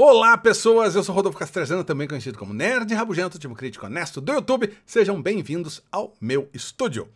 Olá, pessoas! Eu sou Rodolfo Castrezano, também conhecido como Nerd Rabugento, time crítico honesto do YouTube. Sejam bem-vindos ao meu estúdio.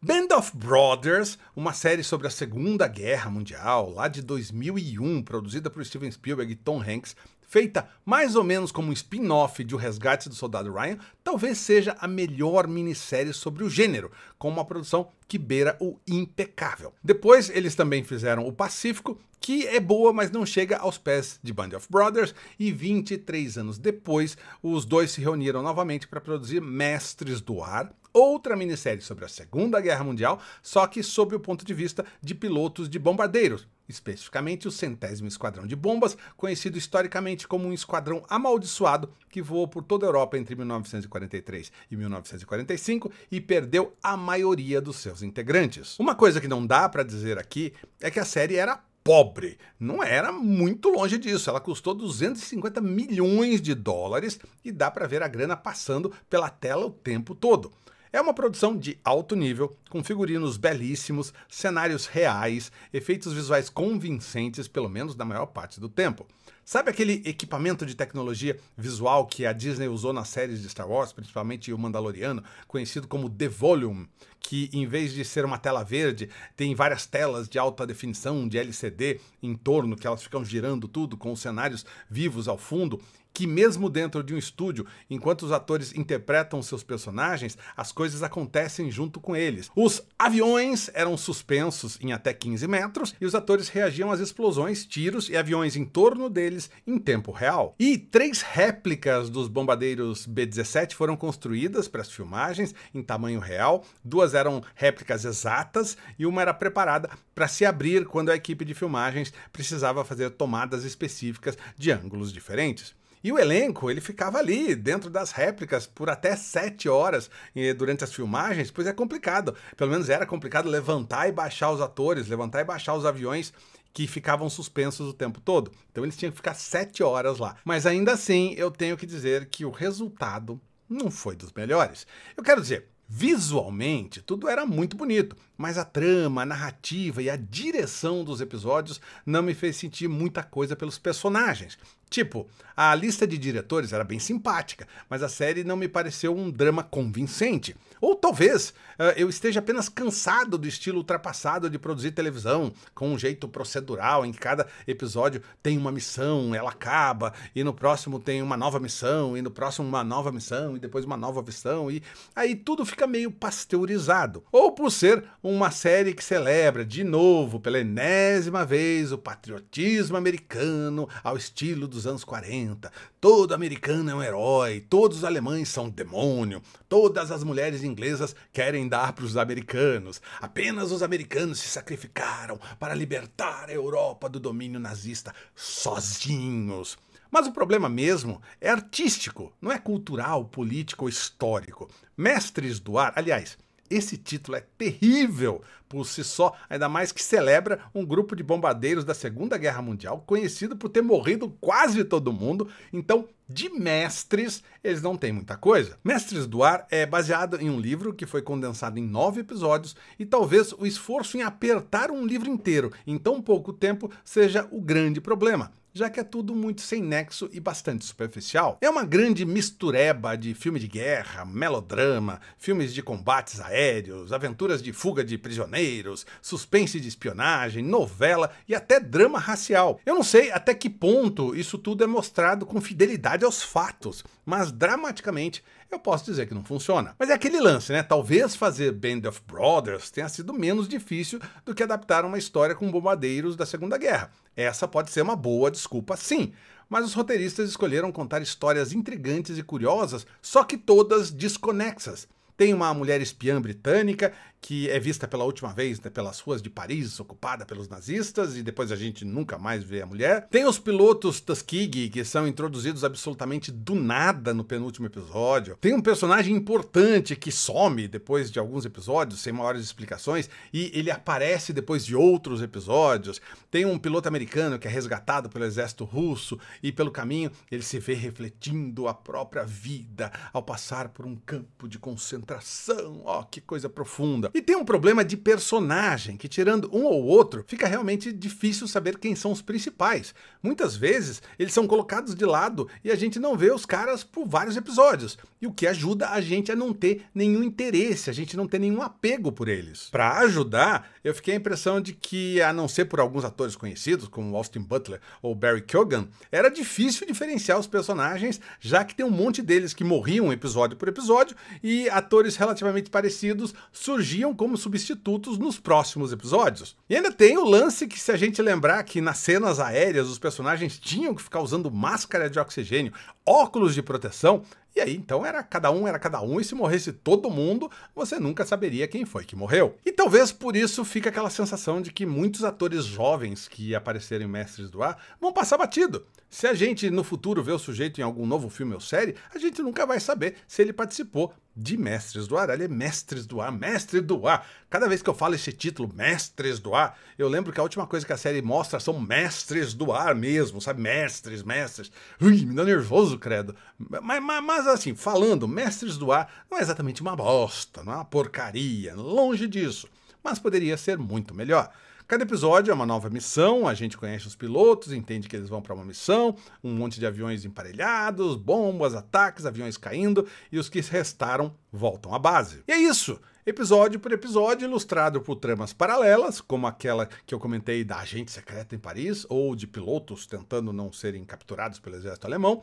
Band of Brothers, uma série sobre a Segunda Guerra Mundial, lá de 2001, produzida por Steven Spielberg e Tom Hanks, feita mais ou menos como um spin-off de O Resgate do Soldado Ryan, talvez seja a melhor minissérie sobre o gênero, com uma produção que beira o impecável. Depois, eles também fizeram O Pacífico, que é boa, mas não chega aos pés de Band of Brothers, e 23 anos depois, os dois se reuniram novamente para produzir Mestres do Ar, outra minissérie sobre a Segunda Guerra Mundial, só que sob o ponto de vista de pilotos de bombardeiros, especificamente o centésimo esquadrão de bombas, conhecido historicamente como um esquadrão amaldiçoado que voou por toda a Europa entre 1943 e 1945 e perdeu a maioria dos seus integrantes. Uma coisa que não dá para dizer aqui é que a série era pobre. Não era muito longe disso. Ela custou 250 milhões de dólares e dá para ver a grana passando pela tela o tempo todo. É uma produção de alto nível, com figurinos belíssimos, cenários reais, efeitos visuais convincentes, pelo menos na maior parte do tempo. Sabe aquele equipamento de tecnologia visual que a Disney usou nas séries de Star Wars, principalmente o Mandaloriano, conhecido como The Volume, que em vez de ser uma tela verde, tem várias telas de alta definição, de LCD, em torno, que elas ficam girando tudo, com os cenários vivos ao fundo? que mesmo dentro de um estúdio, enquanto os atores interpretam seus personagens, as coisas acontecem junto com eles. Os aviões eram suspensos em até 15 metros e os atores reagiam às explosões, tiros e aviões em torno deles deles em tempo real. E três réplicas dos bombardeiros B-17 foram construídas para as filmagens em tamanho real, duas eram réplicas exatas e uma era preparada para se abrir quando a equipe de filmagens precisava fazer tomadas específicas de ângulos diferentes. E o elenco, ele ficava ali, dentro das réplicas, por até sete horas durante as filmagens, pois é complicado. Pelo menos era complicado levantar e baixar os atores, levantar e baixar os aviões que ficavam suspensos o tempo todo. Então eles tinham que ficar sete horas lá. Mas ainda assim, eu tenho que dizer que o resultado não foi dos melhores. Eu quero dizer, visualmente, tudo era muito bonito mas a trama, a narrativa e a direção dos episódios não me fez sentir muita coisa pelos personagens. Tipo, a lista de diretores era bem simpática, mas a série não me pareceu um drama convincente. Ou talvez eh, eu esteja apenas cansado do estilo ultrapassado de produzir televisão, com um jeito procedural em que cada episódio tem uma missão, ela acaba, e no próximo tem uma nova missão, e no próximo uma nova missão, e depois uma nova missão, e aí tudo fica meio pasteurizado. Ou por ser uma série que celebra, de novo, pela enésima vez, o patriotismo americano ao estilo dos anos 40. Todo americano é um herói, todos os alemães são um demônio, todas as mulheres inglesas querem dar para os americanos. Apenas os americanos se sacrificaram para libertar a Europa do domínio nazista sozinhos. Mas o problema mesmo é artístico, não é cultural, político ou histórico. Mestres do ar, aliás, esse título é terrível por si só, ainda mais que celebra um grupo de bombardeiros da Segunda Guerra Mundial, conhecido por ter morrido quase todo mundo, então de mestres eles não têm muita coisa. Mestres do Ar é baseado em um livro que foi condensado em nove episódios e talvez o esforço em apertar um livro inteiro em tão pouco tempo seja o grande problema já que é tudo muito sem nexo e bastante superficial. É uma grande mistureba de filme de guerra, melodrama, filmes de combates aéreos, aventuras de fuga de prisioneiros, suspense de espionagem, novela e até drama racial. Eu não sei até que ponto isso tudo é mostrado com fidelidade aos fatos, mas dramaticamente eu posso dizer que não funciona. Mas é aquele lance, né? Talvez fazer Band of Brothers tenha sido menos difícil do que adaptar uma história com bombardeiros da Segunda Guerra. Essa pode ser uma boa desculpa, sim mas os roteiristas escolheram contar histórias intrigantes e curiosas, só que todas desconexas. Tem uma mulher espiã britânica que é vista pela última vez né, pelas ruas de Paris, ocupada pelos nazistas, e depois a gente nunca mais vê a mulher. Tem os pilotos Tuskegee, que são introduzidos absolutamente do nada no penúltimo episódio. Tem um personagem importante que some depois de alguns episódios, sem maiores explicações, e ele aparece depois de outros episódios. Tem um piloto americano que é resgatado pelo exército russo, e pelo caminho ele se vê refletindo a própria vida ao passar por um campo de concentração. Ó, oh, que coisa profunda! E tem um problema de personagem, que tirando um ou outro, fica realmente difícil saber quem são os principais. Muitas vezes eles são colocados de lado e a gente não vê os caras por vários episódios, e o que ajuda a gente a não ter nenhum interesse, a gente não ter nenhum apego por eles. Para ajudar, eu fiquei a impressão de que, a não ser por alguns atores conhecidos, como Austin Butler ou Barry Keoghan, era difícil diferenciar os personagens, já que tem um monte deles que morriam episódio por episódio e atores relativamente parecidos surgiam surgiam como substitutos nos próximos episódios. E ainda tem o lance que, se a gente lembrar que nas cenas aéreas os personagens tinham que ficar usando máscara de oxigênio, óculos de proteção, e aí, então, era cada um, era cada um, e se morresse todo mundo, você nunca saberia quem foi que morreu. E talvez por isso fica aquela sensação de que muitos atores jovens que apareceram em Mestres do Ar vão passar batido. Se a gente no futuro vê o sujeito em algum novo filme ou série, a gente nunca vai saber se ele participou de Mestres do Ar. Ele é Mestres do Ar, Mestre do Ar. Cada vez que eu falo esse título, Mestres do Ar, eu lembro que a última coisa que a série mostra são Mestres do Ar mesmo, sabe? Mestres, mestres. Ui, me dá nervoso, credo. Mas, mas, mas mas assim, falando, Mestres do Ar não é exatamente uma bosta, não é uma porcaria, longe disso, mas poderia ser muito melhor. Cada episódio é uma nova missão, a gente conhece os pilotos, entende que eles vão para uma missão, um monte de aviões emparelhados, bombas, ataques, aviões caindo e os que restaram voltam à base. E é isso! Episódio por episódio, ilustrado por tramas paralelas, como aquela que eu comentei da agente secreta em Paris, ou de pilotos tentando não serem capturados pelo exército alemão,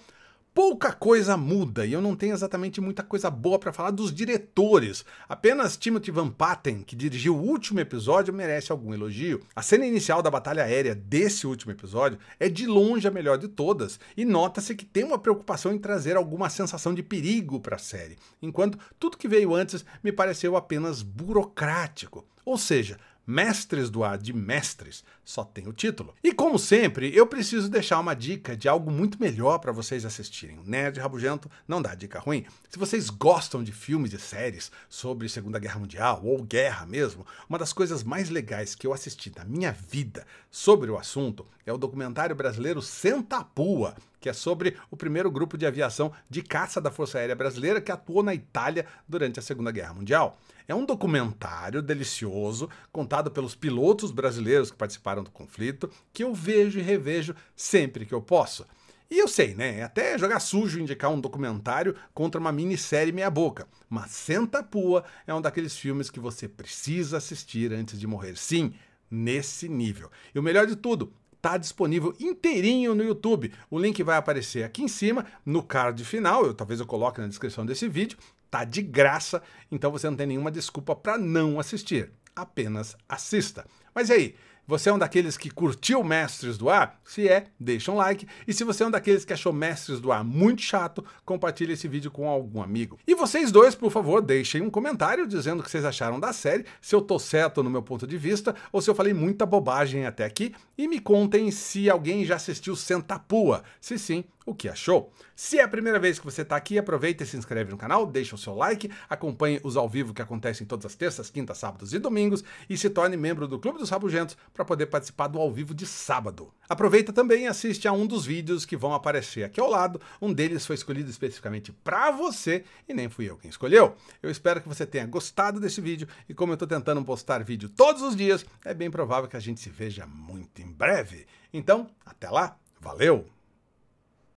pouca coisa muda e eu não tenho exatamente muita coisa boa para falar dos diretores. Apenas Timothy Van Patten, que dirigiu o último episódio, merece algum elogio. A cena inicial da batalha aérea desse último episódio é de longe a melhor de todas e nota-se que tem uma preocupação em trazer alguma sensação de perigo para a série, enquanto tudo que veio antes me pareceu apenas burocrático. Ou seja, Mestres do Ar de Mestres, só tem o título. E como sempre, eu preciso deixar uma dica de algo muito melhor para vocês assistirem. O Nerd Rabugento não dá dica ruim. Se vocês gostam de filmes e séries sobre Segunda Guerra Mundial ou guerra mesmo, uma das coisas mais legais que eu assisti na minha vida sobre o assunto é o documentário brasileiro Sentapua, que é sobre o primeiro grupo de aviação de caça da Força Aérea Brasileira que atuou na Itália durante a Segunda Guerra Mundial. É um documentário delicioso, contado pelos pilotos brasileiros que participaram do conflito, que eu vejo e revejo sempre que eu posso. E eu sei, né? É até jogar sujo indicar um documentário contra uma minissérie meia-boca. Mas Senta Pua é um daqueles filmes que você precisa assistir antes de morrer. Sim, nesse nível. E o melhor de tudo, está disponível inteirinho no YouTube. O link vai aparecer aqui em cima, no card final, eu, talvez eu coloque na descrição desse vídeo, tá de graça, então você não tem nenhuma desculpa para não assistir. Apenas assista. Mas e aí? Você é um daqueles que curtiu Mestres do Ar? Se é, deixa um like. E se você é um daqueles que achou Mestres do Ar muito chato, compartilhe esse vídeo com algum amigo. E vocês dois, por favor, deixem um comentário dizendo o que vocês acharam da série, se eu tô certo no meu ponto de vista ou se eu falei muita bobagem até aqui. E me contem se alguém já assistiu Sentapua. Se sim, o que achou. Se é a primeira vez que você está aqui, aproveita e se inscreve no canal, deixa o seu like, acompanhe os ao vivo que acontecem todas as terças, quintas, sábados e domingos e se torne membro do Clube dos Rabugentos para poder participar do ao vivo de sábado. Aproveita também e assiste a um dos vídeos que vão aparecer aqui ao lado. Um deles foi escolhido especificamente para você e nem fui eu quem escolheu. Eu espero que você tenha gostado desse vídeo e como eu estou tentando postar vídeo todos os dias, é bem provável que a gente se veja muito em breve. Então, até lá, valeu!